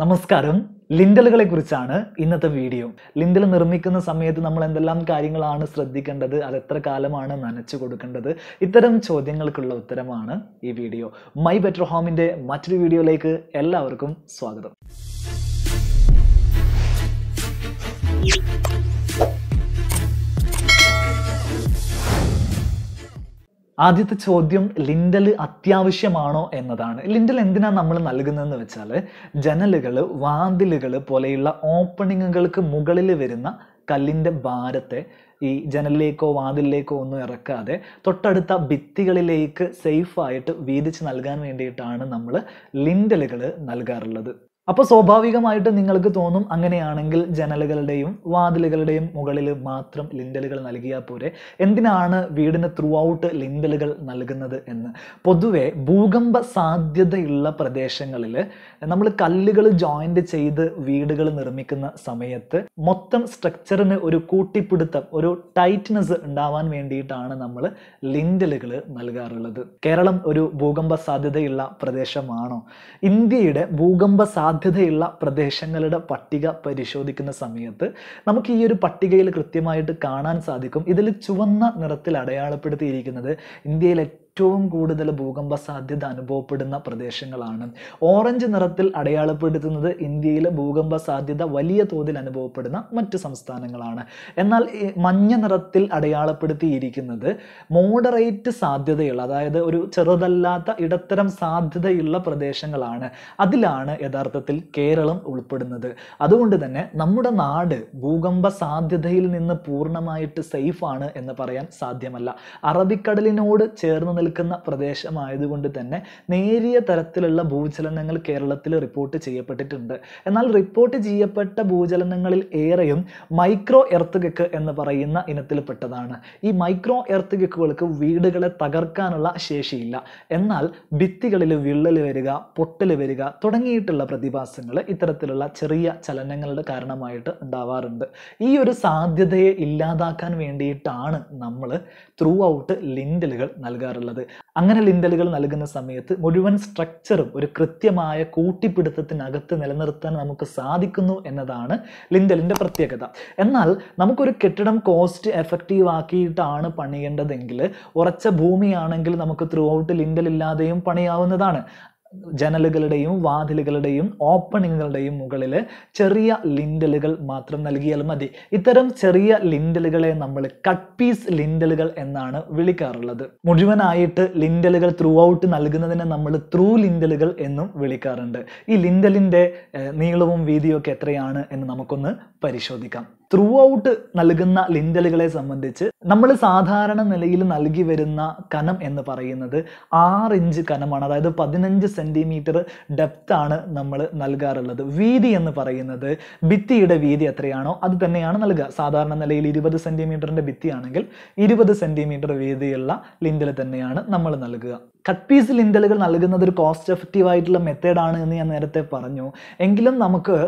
നമസ്കാരം ലിൻഡലുകളെ കുറിച്ചാണ് ഇന്നത്തെ വീഡിയോ ലിൻഡൽ നിർമ്മിക്കുന്ന സമയത്ത് നമ്മൾ എന്തെല്ലാം കാര്യങ്ങളാണ് ശ്രദ്ധിക്കേണ്ടത് അത് എത്ര കാലമാണ് നനച്ചു കൊടുക്കേണ്ടത് ഇത്തരം ചോദ്യങ്ങൾക്കുള്ള ഉത്തരമാണ് ഈ വീഡിയോ മൈ ബെറ്റർ ഹോമിൻ്റെ മറ്റൊരു വീഡിയോയിലേക്ക് എല്ലാവർക്കും സ്വാഗതം ആദ്യത്തെ ചോദ്യം ലിൻഡൽ അത്യാവശ്യമാണോ എന്നതാണ് ലിൻഡൽ എന്തിനാണ് നമ്മൾ നൽകുന്നതെന്ന് വെച്ചാൽ ജനലുകൾ വാതിലുകൾ പോലെയുള്ള ഓപ്പണിങ്ങുകൾക്ക് മുകളിൽ വരുന്ന കല്ലിൻ്റെ ഭാരത്തെ ഈ ജനലിലേക്കോ വാതിലിലേക്കോ ഒന്നും ഇറക്കാതെ തൊട്ടടുത്ത ഭിത്തികളിലേക്ക് സേഫായിട്ട് വീതിച്ച് നൽകാൻ വേണ്ടിയിട്ടാണ് നമ്മൾ ലിൻഡലുകൾ നൽകാറുള്ളത് അപ്പോൾ സ്വാഭാവികമായിട്ട് നിങ്ങൾക്ക് തോന്നും അങ്ങനെയാണെങ്കിൽ ജനലുകളുടെയും വാതിലുകളുടെയും മുകളിൽ മാത്രം ലിൻഡലുകൾ നൽകിയാൽ പോരെ എന്തിനാണ് വീടിന് ത്രൂ ഔട്ട് ലിൻഡലുകൾ നൽകുന്നത് എന്ന് പൊതുവെ ഭൂകമ്പ സാധ്യതയുള്ള പ്രദേശങ്ങളിൽ നമ്മൾ കല്ലുകൾ ജോയിൻ്റ് ചെയ്ത് വീടുകൾ നിർമ്മിക്കുന്ന സമയത്ത് മൊത്തം സ്ട്രക്ചറിന് ഒരു കൂട്ടിപ്പിടുത്തം ഒരു ടൈറ്റ്നസ് ഉണ്ടാവാൻ വേണ്ടിയിട്ടാണ് നമ്മൾ ലിൻഡലുകൾ നൽകാറുള്ളത് കേരളം ഒരു ഭൂകമ്പ സാധ്യതയുള്ള പ്രദേശമാണോ ഇന്ത്യയുടെ ഭൂകമ്പ സാധ്യത സാധ്യതയുള്ള പ്രദേശങ്ങളുടെ പട്ടിക പരിശോധിക്കുന്ന സമയത്ത് നമുക്ക് ഈ ഒരു പട്ടികയിൽ കൃത്യമായിട്ട് കാണാൻ സാധിക്കും ഇതിൽ ചുവന്ന നിറത്തിൽ അടയാളപ്പെടുത്തിയിരിക്കുന്നത് ഇന്ത്യയിലെ ഏറ്റവും കൂടുതൽ ഭൂകമ്പ സാധ്യത അനുഭവപ്പെടുന്ന പ്രദേശങ്ങളാണ് ഓറഞ്ച് നിറത്തിൽ അടയാളപ്പെടുത്തുന്നത് ഇന്ത്യയിലെ ഭൂകമ്പ സാധ്യത വലിയ തോതിൽ അനുഭവപ്പെടുന്ന മറ്റ് സംസ്ഥാനങ്ങളാണ് എന്നാൽ മഞ്ഞ നിറത്തിൽ അടയാളപ്പെടുത്തിയിരിക്കുന്നത് മോഡറേറ്റ് സാധ്യതയുള്ള അതായത് ഒരു ചെറുതല്ലാത്ത ഇടത്തരം സാധ്യതയുള്ള പ്രദേശങ്ങളാണ് അതിലാണ് യഥാർത്ഥത്തിൽ കേരളം ഉൾപ്പെടുന്നത് അതുകൊണ്ട് തന്നെ നമ്മുടെ നാട് ഭൂകമ്പ സാധ്യതയിൽ നിന്ന് പൂർണ്ണമായിട്ട് സേഫാണ് എന്ന് പറയാൻ സാധ്യമല്ല അറബിക്കടലിനോട് ചേർന്ന് നിലനിൽക്കുന്ന പ്രദേശമായതുകൊണ്ട് തന്നെ നേരിയ തരത്തിലുള്ള ഭൂചലനങ്ങൾ കേരളത്തിൽ റിപ്പോർട്ട് ചെയ്യപ്പെട്ടിട്ടുണ്ട് എന്നാൽ റിപ്പോർട്ട് ചെയ്യപ്പെട്ട ഭൂചലനങ്ങളിൽ ഏറെയും മൈക്രോ എർത്ത് എന്ന് പറയുന്ന ഇനത്തിൽപ്പെട്ടതാണ് ഈ മൈക്രോ എർത്ത് ഗെക്കുകൾക്ക് വീടുകളെ തകർക്കാനുള്ള ശേഷിയില്ല എന്നാൽ ഭിത്തികളിൽ വിള്ളൽ വരിക പൊട്ടൽ വരിക തുടങ്ങിയിട്ടുള്ള പ്രതിഭാസങ്ങൾ ഇത്തരത്തിലുള്ള ചെറിയ ചലനങ്ങളുടെ കാരണമായിട്ട് ഉണ്ടാവാറുണ്ട് ഈ ഒരു സാധ്യതയെ ഇല്ലാതാക്കാൻ വേണ്ടിയിട്ടാണ് നമ്മൾ ത്രൂ ഔട്ട് ലിൻഡലുകൾ നൽകാറുള്ളത് അങ്ങനെ ലിൻഡലുകൾ നൽകുന്ന സമയത്ത് മുഴുവൻ സ്ട്രക്ചറും ഒരു കൃത്യമായ കൂട്ടിപ്പിടുത്തത്തിനകത്ത് നിലനിർത്താൻ നമുക്ക് സാധിക്കുന്നു എന്നതാണ് ലിൻഡലിൻ്റെ പ്രത്യേകത എന്നാൽ നമുക്കൊരു കെട്ടിടം കോസ്റ്റ് എഫക്റ്റീവ് ആക്കിയിട്ടാണ് പണിയേണ്ടതെങ്കിൽ ഉറച്ച ഭൂമിയാണെങ്കിൽ നമുക്ക് ത്രൂ ഔട്ട് ലിൻഡൽ ഇല്ലാതെയും പണിയാവുന്നതാണ് ജനലുകളുടെയും വാതിലുകളുടെയും ഓപ്പണിങ്ങുകളുടെയും മുകളിൽ ചെറിയ ലിൻഡലുകൾ മാത്രം നൽകിയാൽ മതി ഇത്തരം ചെറിയ ലിൻഡലുകളെ നമ്മൾ കട്ട് പീസ് ലിൻഡലുകൾ എന്നാണ് വിളിക്കാറുള്ളത് മുഴുവനായിട്ട് ലിൻഡലുകൾ ത്രൂ ഔട്ട് നൽകുന്നതിനെ നമ്മൾ ത്രൂ ലിൻഡലുകൾ എന്നും വിളിക്കാറുണ്ട് ഈ ലിൻഡലിൻ്റെ നീളവും വീതിയൊക്കെ എത്രയാണ് എന്ന് നമുക്കൊന്ന് പരിശോധിക്കാം ത്രൂ ഔട്ട് നൽകുന്ന ലിൻഡലുകളെ സംബന്ധിച്ച് നമ്മൾ സാധാരണ നിലയിൽ നൽകി വരുന്ന കനം എന്ന് പറയുന്നത് ആറ് ഇഞ്ച് കനമാണ് അതായത് പതിനഞ്ച് സെൻറ്റിമീറ്റർ ഡെപ്ത് ആണ് നമ്മൾ നൽകാറുള്ളത് വീതി എന്ന് പറയുന്നത് ഭിത്തിയുടെ വീതി എത്രയാണോ അത് തന്നെയാണ് നൽകുക സാധാരണ നിലയിൽ ഇരുപത് സെൻറ്റിമീറ്ററിൻ്റെ ഭിത്തിയാണെങ്കിൽ ഇരുപത് സെൻറ്റിമീറ്റർ വീതിയുള്ള ലിൻഡൽ തന്നെയാണ് നമ്മൾ നൽകുക കട്ട് പീസ് ലിൻഡലുകൾ നൽകുന്നത് ഒരു കോസ്റ്റ് എഫക്റ്റീവ് ആയിട്ടുള്ള മെത്തേഡാണ് എന്ന് ഞാൻ നേരത്തെ പറഞ്ഞു എങ്കിലും നമുക്ക്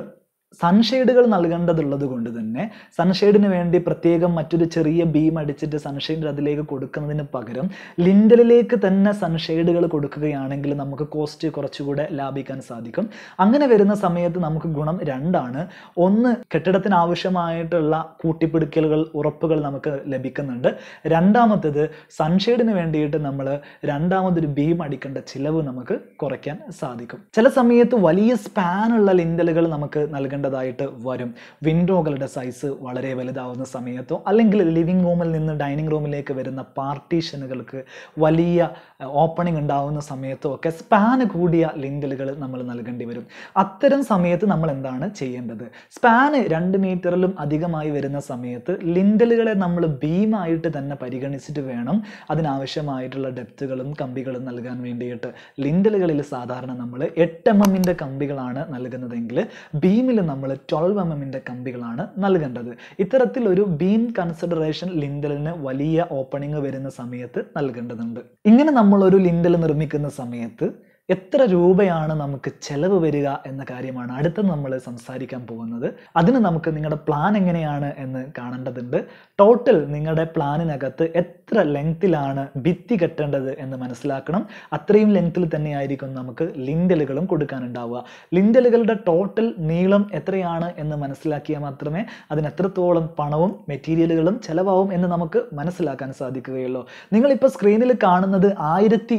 സൺഷെയ്ഡുകൾ നൽകേണ്ടതുള്ളത് കൊണ്ട് തന്നെ സൺഷെയ്ഡിന് വേണ്ടി പ്രത്യേകം മറ്റൊരു ചെറിയ ബീം അടിച്ചിട്ട് സൺഷെയ്ഡ് അതിലേക്ക് കൊടുക്കുന്നതിന് പകരം ലിൻഡലിലേക്ക് തന്നെ സൺഷെയ്ഡുകൾ കൊടുക്കുകയാണെങ്കിൽ നമുക്ക് കോസ്റ്റ് കുറച്ചുകൂടെ ലാഭിക്കാൻ സാധിക്കും അങ്ങനെ വരുന്ന സമയത്ത് നമുക്ക് ഗുണം രണ്ടാണ് ഒന്ന് കെട്ടിടത്തിന് ആവശ്യമായിട്ടുള്ള കൂട്ടിപ്പിടിക്കലുകൾ ഉറപ്പുകൾ നമുക്ക് ലഭിക്കുന്നുണ്ട് രണ്ടാമത്തേത് സൺഷെയ്ഡിന് വേണ്ടിയിട്ട് നമ്മൾ രണ്ടാമതൊരു ബീം അടിക്കേണ്ട ചിലവ് നമുക്ക് കുറയ്ക്കാൻ സാധിക്കും ചില സമയത്ത് വലിയ സ്പാനുള്ള ലിൻഡലുകൾ നമുക്ക് നൽകേണ്ട ചെയ്യേണ്ടതായിട്ട് വരും വിൻഡോകളുടെ സൈസ് വളരെ വലുതാവുന്ന സമയത്തോ അല്ലെങ്കിൽ ലിവിംഗ് റൂമിൽ നിന്ന് ഡൈനിങ് റൂമിലേക്ക് വരുന്ന പാർട്ടീഷനുകൾക്ക് വലിയ ഓപ്പണിംഗ് ഉണ്ടാവുന്ന സമയത്തും ഒക്കെ സ്പാൻ കൂടിയ ലിങ്കലുകൾ നമ്മൾ നൽകേണ്ടി വരും അത്തരം സമയത്ത് നമ്മൾ എന്താണ് ചെയ്യേണ്ടത് സ്പാന് രണ്ട് മീറ്ററിലും അധികമായി വരുന്ന സമയത്ത് ലിൻഡലുകളെ നമ്മൾ ബീമായിട്ട് തന്നെ പരിഗണിച്ചിട്ട് വേണം അതിനാവശ്യമായിട്ടുള്ള ഡെപ്തുകളും കമ്പികളും നൽകാൻ വേണ്ടിയിട്ട് ലിൻഡലുകളിൽ സാധാരണ നമ്മൾ എട്ട് എം എമ്മിൻ്റെ കമ്പികളാണ് നൽകുന്നതെങ്കിൽ ബീമിൽ നമ്മൾ ട്വൽവ് എം എമ്മിൻ്റെ കമ്പികളാണ് നൽകേണ്ടത് ഇത്തരത്തിൽ ഒരു ബീം കൺസിഡറേഷൻ ലിൻഡലിന് വലിയ ഓപ്പണിംഗ് വരുന്ന സമയത്ത് നൽകേണ്ടതുണ്ട് ഇങ്ങനെ നമ്മൾ നമ്മളൊരു ലിൻഡൽ നിർമ്മിക്കുന്ന സമയത്ത് എത്ര രൂപയാണ് നമുക്ക് ചെലവ് വരിക എന്ന കാര്യമാണ് അടുത്ത നമ്മൾ സംസാരിക്കാൻ പോകുന്നത് അതിന് നമുക്ക് നിങ്ങളുടെ പ്ലാൻ എങ്ങനെയാണ് എന്ന് കാണേണ്ടതുണ്ട് ടോട്ടൽ നിങ്ങളുടെ പ്ലാനിനകത്ത് എത്ര ലെങ്ത്തിലാണ് ഭിത്തി കെട്ടേണ്ടത് എന്ന് മനസ്സിലാക്കണം അത്രയും ലെങ്ത്തിൽ തന്നെയായിരിക്കും നമുക്ക് ലിൻഡലുകളും കൊടുക്കാനുണ്ടാവുക ലിൻഡലുകളുടെ ടോട്ടൽ നീളം എത്രയാണ് എന്ന് മനസ്സിലാക്കിയാൽ മാത്രമേ അതിനെത്രത്തോളം പണവും മെറ്റീരിയലുകളും ചെലവാവും എന്ന് നമുക്ക് മനസ്സിലാക്കാൻ സാധിക്കുകയുള്ളൂ നിങ്ങളിപ്പോൾ സ്ക്രീനിൽ കാണുന്നത് ആയിരത്തി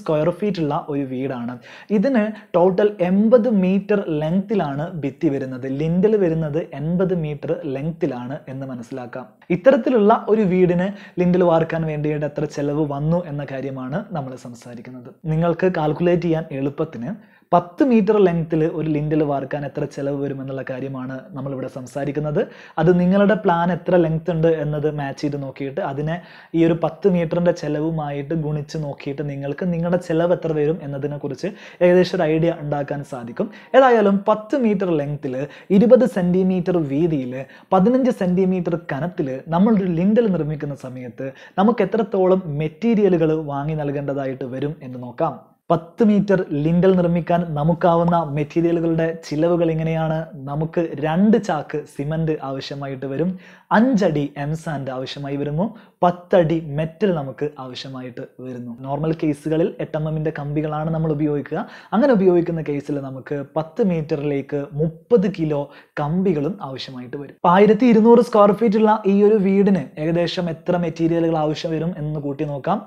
സ്ക്വയർ ഫീറ്റ് ഉള്ള ഒരു വീട് വീടാണ് ഇതിന് ടോട്ടൽ എൺപത് മീറ്റർ ലെങ്ത്തിലാണ് ഭിത്തി വരുന്നത് ലിൻഡൽ വരുന്നത് എൺപത് മീറ്റർ ലെങ്ത്തിലാണ് എന്ന് മനസ്സിലാക്കാം ഇത്തരത്തിലുള്ള ഒരു വീടിന് ലിൻഡൽ വാർക്കാൻ വേണ്ടിയിട്ട് എത്ര ചെലവ് വന്നു എന്ന കാര്യമാണ് നമ്മൾ സംസാരിക്കുന്നത് നിങ്ങൾക്ക് കാൽക്കുലേറ്റ് ചെയ്യാൻ എളുപ്പത്തിന് പത്ത് മീറ്റർ ലെങ്ത്തിൽ ഒരു ലിൻഡിൽ വാർക്കാൻ എത്ര ചിലവ് വരും എന്നുള്ള കാര്യമാണ് നമ്മളിവിടെ സംസാരിക്കുന്നത് അത് നിങ്ങളുടെ പ്ലാൻ എത്ര ലെങ്ത് ഉണ്ട് എന്നത് മാച്ച് ചെയ്ത് നോക്കിയിട്ട് അതിനെ ഈ ഒരു പത്ത് മീറ്ററിൻ്റെ ചിലവുമായിട്ട് ഗുണിച്ച് നോക്കിയിട്ട് നിങ്ങൾക്ക് നിങ്ങളുടെ ചിലവ് എത്ര വരും എന്നതിനെക്കുറിച്ച് ഏകദേശം ഒരു ഐഡിയ ഉണ്ടാക്കാൻ സാധിക്കും ഏതായാലും പത്ത് മീറ്റർ ലെങ്ത്തിൽ ഇരുപത് സെൻറ്റിമീറ്റർ വീതിയിൽ പതിനഞ്ച് സെൻറ്റിമീറ്റർ കനത്തിൽ നമ്മളൊരു ലിൻഡൽ നിർമ്മിക്കുന്ന സമയത്ത് നമുക്ക് എത്രത്തോളം മെറ്റീരിയലുകൾ വാങ്ങി നൽകേണ്ടതായിട്ട് വരും എന്ന് നോക്കാം പത്ത് മീറ്റർ ലിൻഡൽ നിർമ്മിക്കാൻ നമുക്കാവുന്ന മെറ്റീരിയലുകളുടെ ചിലവുകൾ എങ്ങനെയാണ് നമുക്ക് രണ്ട് ചാക്ക് സിമൻറ്റ് ആവശ്യമായിട്ട് വരും അഞ്ചടി എം സാൻഡ് ആവശ്യമായി വരുന്നു പത്തടി മെറ്റൽ നമുക്ക് ആവശ്യമായിട്ട് വരുന്നു നോർമൽ കേസുകളിൽ എട്ട് എം എമ്മിൻ്റെ കമ്പികളാണ് നമ്മൾ ഉപയോഗിക്കുക അങ്ങനെ ഉപയോഗിക്കുന്ന കേസിൽ നമുക്ക് പത്ത് മീറ്ററിലേക്ക് മുപ്പത് കിലോ കമ്പികളും ആവശ്യമായിട്ട് വരും അപ്പം ആയിരത്തി ഇരുന്നൂറ് സ്ക്വയർ ഉള്ള ഈ ഒരു വീടിന് ഏകദേശം എത്ര മെറ്റീരിയലുകൾ ആവശ്യം വരും എന്ന് കൂട്ടി നോക്കാം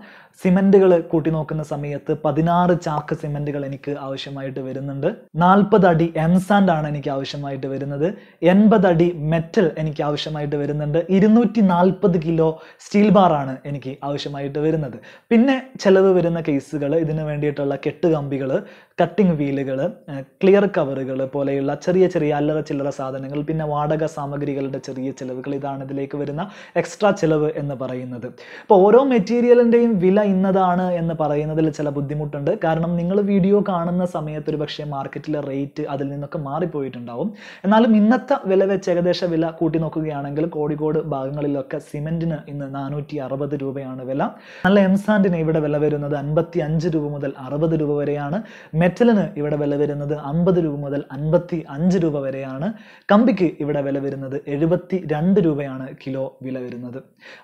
സിമൻറ്റുകൾ കൂട്ടി നോക്കുന്ന സമയത്ത് പതിനാറ് ചാക്ക് സിമെന്റുകൾ എനിക്ക് ആവശ്യമായിട്ട് വരുന്നുണ്ട് നാൽപ്പത് അടി എംസാൻഡ് ആണ് എനിക്ക് ആവശ്യമായിട്ട് വരുന്നത് എൺപത് അടി മെറ്റൽ എനിക്ക് ആവശ്യമായിട്ട് വരുന്നുണ്ട് ഇരുന്നൂറ്റി നാൽപ്പത് കിലോ സ്റ്റീൽ ബാർ ആണ് എനിക്ക് ആവശ്യമായിട്ട് വരുന്നത് പിന്നെ ചിലവ് വരുന്ന കേസുകൾ ഇതിന് വേണ്ടിയിട്ടുള്ള കെട്ടുകമ്പികൾ കട്ടിംഗ് വീലുകൾ ക്ലിയർ കവറുകൾ പോലെയുള്ള ചെറിയ ചെറിയ അല്ലറ ചില്ലറ സാധനങ്ങൾ പിന്നെ വാടക സാമഗ്രികളുടെ ചെറിയ ചിലവുകൾ ഇതാണ് ഇതിലേക്ക് വരുന്ന എക്സ്ട്രാ ചിലവ് എന്ന് പറയുന്നത് അപ്പോൾ ഓരോ മെറ്റീരിയലിൻ്റെയും വില ഇന്നതാണ് എന്ന് പറയുന്നതിൽ ചില ബുദ്ധിമുട്ടുണ്ട് കാരണം നിങ്ങൾ വീഡിയോ കാണുന്ന സമയത്ത് ഒരു പക്ഷേ മാർക്കറ്റിലെ റേറ്റ് അതിൽ നിന്നൊക്കെ മാറിപ്പോയിട്ടുണ്ടാവും എന്നാലും ഇന്നത്തെ വില വെച്ച് ഏകദേശ വില കൂട്ടി നോക്കുകയാണെങ്കിൽ കോഴിക്കോട് ഭാഗങ്ങളിലൊക്കെ സിമെൻറ്റിന് ഇന്ന് നാനൂറ്റി അറുപത് രൂപയാണ് വില നല്ല എംസാൻഡിന് ഇവിടെ വില വരുന്നത് അൻപത്തി അഞ്ച് രൂപ മുതൽ അറുപത് രൂപ വരെയാണ് മെറ്റലിന് ഇവിടെ വില വരുന്നത് അമ്പത് രൂപ മുതൽ അൻപത്തി അഞ്ച് രൂപ വരെയാണ് കമ്പിക്ക് ഇവിടെ വില വരുന്നത് എഴുപത്തി രണ്ട് രൂപയാണ് കിലോ വില വരുന്നത്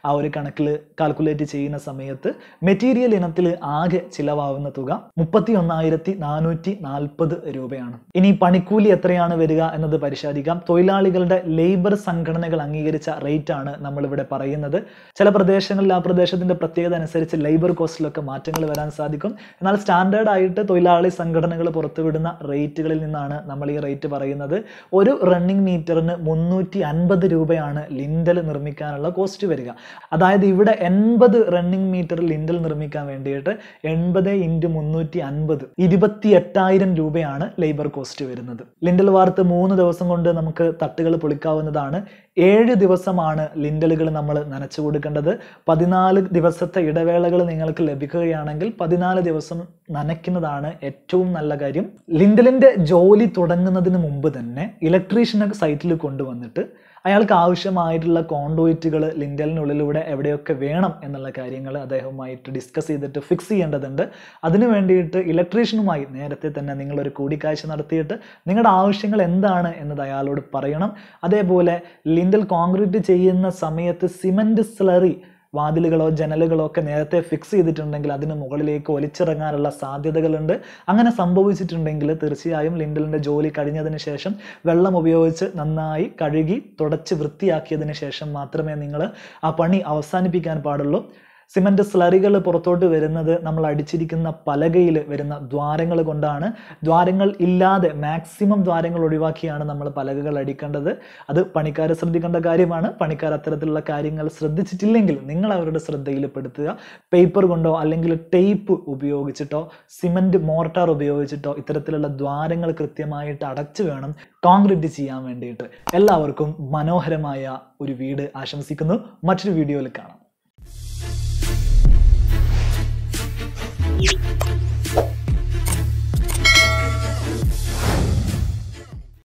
ആ ഒരു കണക്കിൽ കാൽക്കുലേറ്റ് ചെയ്യുന്ന സമയത്ത് മെറ്റീരിയൽ ഇനത്തിൽ ആകെ ചിലവാകുന്ന തുക മുപ്പത്തി ഒന്നായിരത്തി നാനൂറ്റി നാൽപ്പത് രൂപയാണ് ഇനി പണിക്കൂലി എത്രയാണ് വരിക എന്നത് പരിശോധിക്കാം തൊഴിലാളികളുടെ ലേബർ സംഘടനകൾ അംഗീകരിച്ച റേറ്റ് ആണ് നമ്മളിവിടെ പറയുന്നത് ചില പ്രദേശങ്ങളിൽ ആ പ്രദേശത്തിന്റെ പ്രത്യേകത അനുസരിച്ച് ലേബർ കോസ്റ്റിലൊക്കെ മാറ്റങ്ങൾ വരാൻ സാധിക്കും എന്നാൽ സ്റ്റാൻഡേർഡ് ആയിട്ട് തൊഴിലാളി സംഘ സംഘടനകൾ പുറത്തുവിടുന്ന റേറ്റുകളിൽ നിന്നാണ് നമ്മൾ ഈ റേറ്റ് പറയുന്നത് ഒരു റണ്ണിങ് മീറ്ററിന് മുന്നൂറ്റി അൻപത് രൂപയാണ് ലിൻഡൽ നിർമ്മിക്കാനുള്ള കോസ്റ്റ് വരിക അതായത് ഇവിടെ എൺപത് റണ്ണിങ് മീറ്റർ ലിൻഡൽ നിർമ്മിക്കാൻ വേണ്ടിയിട്ട് എൺപത് ഇൻറ്റു മുന്നൂറ്റി അൻപത് ഇരുപത്തി എട്ടായിരം രൂപയാണ് ലേബർ കോസ്റ്റ് വരുന്നത് ലിൻഡൽ വാർത്ത് മൂന്ന് ദിവസം കൊണ്ട് നമുക്ക് തട്ടുകൾ പൊളിക്കാവുന്നതാണ് ഏഴ് ദിവസമാണ് ലിൻഡലുകൾ നമ്മൾ നനച്ചു കൊടുക്കേണ്ടത് പതിനാല് ദിവസത്തെ ഇടവേളകൾ നിങ്ങൾക്ക് ലഭിക്കുകയാണെങ്കിൽ പതിനാല് ദിവസം നനയ്ക്കുന്നതാണ് ഏറ്റവും നല്ല കാര്യം ലിൻഡലിൻ്റെ ജോലി തുടങ്ങുന്നതിന് മുമ്പ് തന്നെ ഇലക്ട്രീഷ്യനൊക്കെ സൈറ്റിൽ കൊണ്ടുവന്നിട്ട് അയാൾക്ക് ആവശ്യമായിട്ടുള്ള കോണ്ടോയിറ്റുകൾ ലിൻഡലിനുള്ളിലൂടെ എവിടെയൊക്കെ വേണം എന്നുള്ള കാര്യങ്ങൾ അദ്ദേഹവുമായിട്ട് ഡിസ്കസ് ചെയ്തിട്ട് ഫിക്സ് ചെയ്യേണ്ടതുണ്ട് അതിനു വേണ്ടിയിട്ട് ഇലക്ട്രീഷ്യനുമായി നേരത്തെ തന്നെ നിങ്ങളൊരു കൂടിക്കാഴ്ച നടത്തിയിട്ട് നിങ്ങളുടെ ആവശ്യങ്ങൾ എന്താണ് എന്നത് അയാളോട് പറയണം അതേപോലെ ലിൻഡൽ കോൺക്രീറ്റ് ചെയ്യുന്ന സമയത്ത് സിമൻറ്റ് സ്ലറി വാതിലുകളോ ജനലുകളോ ഒക്കെ നേരത്തെ ഫിക്സ് ചെയ്തിട്ടുണ്ടെങ്കിൽ അതിന് മുകളിലേക്ക് ഒലിച്ചിറങ്ങാനുള്ള സാധ്യതകളുണ്ട് അങ്ങനെ സംഭവിച്ചിട്ടുണ്ടെങ്കിൽ തീർച്ചയായും ലിൻഡലിൻ്റെ ജോലി കഴിഞ്ഞതിന് ശേഷം വെള്ളം ഉപയോഗിച്ച് നന്നായി കഴുകി തുടച്ച് വൃത്തിയാക്കിയതിന് ശേഷം മാത്രമേ നിങ്ങൾ ആ പണി അവസാനിപ്പിക്കാൻ പാടുള്ളൂ സിമൻറ്റ് സ്ലറികൾ പുറത്തോട്ട് വരുന്നത് നമ്മൾ അടിച്ചിരിക്കുന്ന പലകയിൽ വരുന്ന ദ്വാരങ്ങൾ കൊണ്ടാണ് ദ്വാരങ്ങൾ ഇല്ലാതെ മാക്സിമം ദ്വാരങ്ങൾ ഒഴിവാക്കിയാണ് നമ്മൾ പലകകൾ അടിക്കേണ്ടത് അത് പണിക്കാരെ ശ്രദ്ധിക്കേണ്ട കാര്യമാണ് പണിക്കാർ അത്തരത്തിലുള്ള കാര്യങ്ങൾ ശ്രദ്ധിച്ചിട്ടില്ലെങ്കിൽ നിങ്ങൾ അവരുടെ ശ്രദ്ധയിൽ പേപ്പർ കൊണ്ടോ അല്ലെങ്കിൽ ടേപ്പ് ഉപയോഗിച്ചിട്ടോ സിമൻറ്റ് മോർട്ടാർ ഉപയോഗിച്ചിട്ടോ ഇത്തരത്തിലുള്ള ദ്വാരങ്ങൾ കൃത്യമായിട്ട് അടച്ചു വേണം കോൺക്രീറ്റ് ചെയ്യാൻ വേണ്ടിയിട്ട് എല്ലാവർക്കും മനോഹരമായ ഒരു വീട് ആശംസിക്കുന്നു മറ്റൊരു വീഡിയോയിൽ കാണാം Thank you.